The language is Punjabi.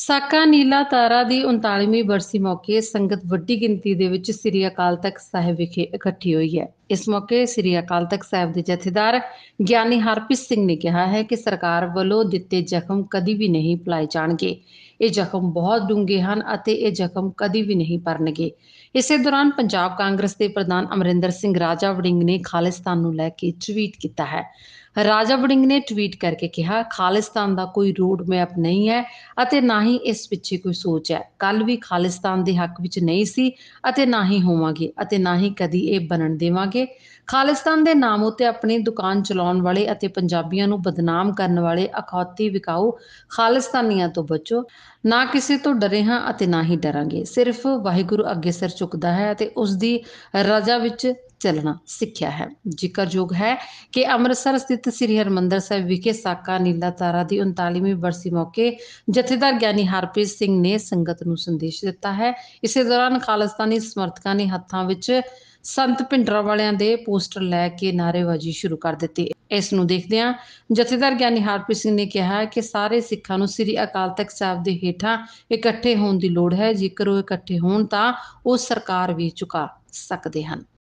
ਸਾਕਾ ਨੀਲਾ ਤਾਰਾ ਦੀ 39ਵੀਂ ਬਰਸੀ ਮੌਕੇ ਸੰਗਤ ਵੱਡੀ ਗਿਣਤੀ ਦੇ ਵਿੱਚ ਸ੍ਰੀ ਅਕਾਲ ਤਖਤ ਸਾਹਿਬ ਵਿਖੇ ਇਕੱਠੀ ਹੋਈ ਹੈ ਇਸ ਮੌਕੇ ਸ੍ਰੀ ਅਕਾਲ ਤਖਤ ਸਾਹਿਬ ਦੇ ਜਥੇਦਾਰ ਗਿਆਨੀ ਹਰਪ੍ਰੀਤ ਸਿੰਘ ਨੇ ਕਿਹਾ ਹੈ ਕਿ ਸਰਕਾਰ ਵੱਲੋਂ ਦਿੱਤੇ ਜ਼ਖਮ ਕਦੀ ਵੀ ਨਹੀਂ ਭੁਲਾਏ ਜਾਣਗੇ ਇਹ ਜ਼ਖਮ ਬਹੁਤ ਡੂੰਘੇ ਹਨ ਅਤੇ ਇਹ ਜ਼ਖਮ ਕਦੀ ਵੀ ਨਹੀਂ ਭਰਨਗੇ ਇਸੇ ਦੌਰਾਨ ਪੰਜਾਬ ਕਾਂਗਰਸ ਦੇ ਪ੍ਰਧਾਨ ਅਮਰਿੰਦਰ ਸਿੰਘ ਰਾਜਾ ਵੜਿੰਗ ਨੇ ਖਾਲਿਸਤਾਨ ਨੂੰ ਲੈ ਕੇ ਟਵੀਟ ਕੀਤਾ ਹੈ ਰਾਜਾ ਵੜਿੰਗ ਨੇ ਟਵੀਟ ਕਰਕੇ ਕਿਹਾ ਖਾਲਿਸਤਾਨ ਦਾ ਕੋਈ ਰੋਡ ਮੈਪ ਨਹੀਂ ਹੈ ਅਤੇ ਨਾ ਹੀ ਇਸ ਪਿੱਛੇ ਕੋਈ ਸੋਚ ਹੈ ਕੱਲ ਵੀ ਖਾਲਿਸਤਾਨ ਦੇ ਹੱਕ ਵਿੱਚ ਨਹੀਂ ਸੀ ਅਤੇ ਨਾ ਹੀ ਹੋਵਾਂਗੇ ਅਤੇ ਨਾ ਹੀ ਕਦੀ ਇਹ ਬਣਨ ਦੇਵਾਂਗੇ ਕਰਾਂਗੇ ਖਾਲਿਸਤਾਨ ਦੇ ਨਾਮ ਉਤੇ ਆਪਣੀ ਦੁਕਾਨ ਚਲਾਉਣ ਵਾਲੇ ਅਤੇ ਪੰਜਾਬੀਆਂ ਨੂੰ ਬਦਨਾਮ ਕਰਨ ਵਾਲੇ ਅਖੌਤੀ ਵਿਕਾਉ ਖਾਲਿਸਤਾਨੀਆਂ ਤੋਂ ਬਚੋ ਨਾ ਕਿਸੇ ਤੋਂ ਡਰੇ ਹਾਂ ਅਤੇ ਨਾ ਹੀ ਡਰਾਂਗੇ ਸਿਰਫ ਵਾਹਿਗੁਰੂ ਅੱਗੇ ਸਿਰ ਝੁਕਦਾ ਹੈ ਅਤੇ ਉਸ ਦੀ ਰਜ਼ਾ ਵਿੱਚ ਚੱਲਣਾ ਸਿੱਖਿਆ ਹੈ ਜ਼ਿਕਰਯੋਗ ਹੈ ਕਿ ਅੰਮ੍ਰਿਤਸਰ ਸਥਿਤ ਸ੍ਰੀ ਹਰਮੰਦਰ ਸਾਹਿਬ ਵਿਖੇ ਸਾਕਾ ਨੀਲਾ ਤਾਰਾ ਦੀ 39ਵੀਂ ਬਰਸੀ ਮੌਕੇ ਜਥੇਦਾਰ ਗਿਆਨੀ ਹਰਪ੍ਰੀਤ ਸਿੰਘ ਨੇ ਸੰਗਤ ਨੂੰ ਸੰਦੇਸ਼ ਦਿੱਤਾ ਹੈ ਇਸੇ ਦੌਰਾਨ ਖਾਲਸਤਾਨੀ ਸਮਰਥਕਾਂ ਨੇ ਹੱਥਾਂ ਵਿੱਚ ਸੰਤ ਪਿੰਡਰਾ ਵਾਲਿਆਂ ਦੇ ਪੋਸਟਰ ਲੈ ਕੇ ਨਾਰੇਵਾਜੀ ਸ਼ੁਰੂ ਕਰ ਦਿੱਤੀ ਇਸ ਨੂੰ ਦੇਖਦਿਆਂ ਜਥੇਦਾਰ ਗਿਆਨੀ ਹਰਪ੍ਰੀਤ ਸਿੰਘ ਨੇ ਕਿਹਾ ਕਿ ਸਾਰੇ ਸਿੱਖਾਂ ਨੂੰ ਸ੍ਰੀ ਅਕਾਲ ਤਖਤ ਸਾਹਿਬ ਦੇ ਹੇਠਾਂ ਇਕੱਠੇ ਹੋਣ ਦੀ ਲੋੜ ਹੈ ਜੇਕਰ ਉਹ ਇਕੱਠੇ ਹੋਣ ਤਾਂ ਉਹ ਸਰਕਾਰ ਵੀ ਚੁਕਾ ਸਕਦੇ ਹਨ